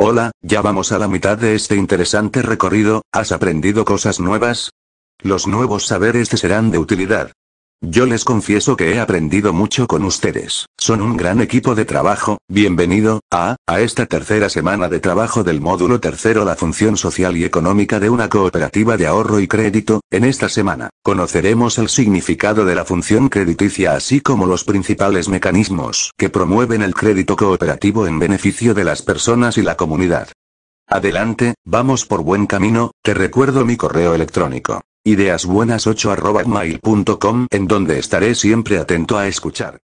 Hola, ya vamos a la mitad de este interesante recorrido, ¿has aprendido cosas nuevas? Los nuevos saberes te serán de utilidad. Yo les confieso que he aprendido mucho con ustedes, son un gran equipo de trabajo, bienvenido, a, a esta tercera semana de trabajo del módulo tercero La función social y económica de una cooperativa de ahorro y crédito, en esta semana, conoceremos el significado de la función crediticia así como los principales mecanismos que promueven el crédito cooperativo en beneficio de las personas y la comunidad. Adelante, vamos por buen camino, te recuerdo mi correo electrónico buenas ideasbuenas8.mail.com en donde estaré siempre atento a escuchar.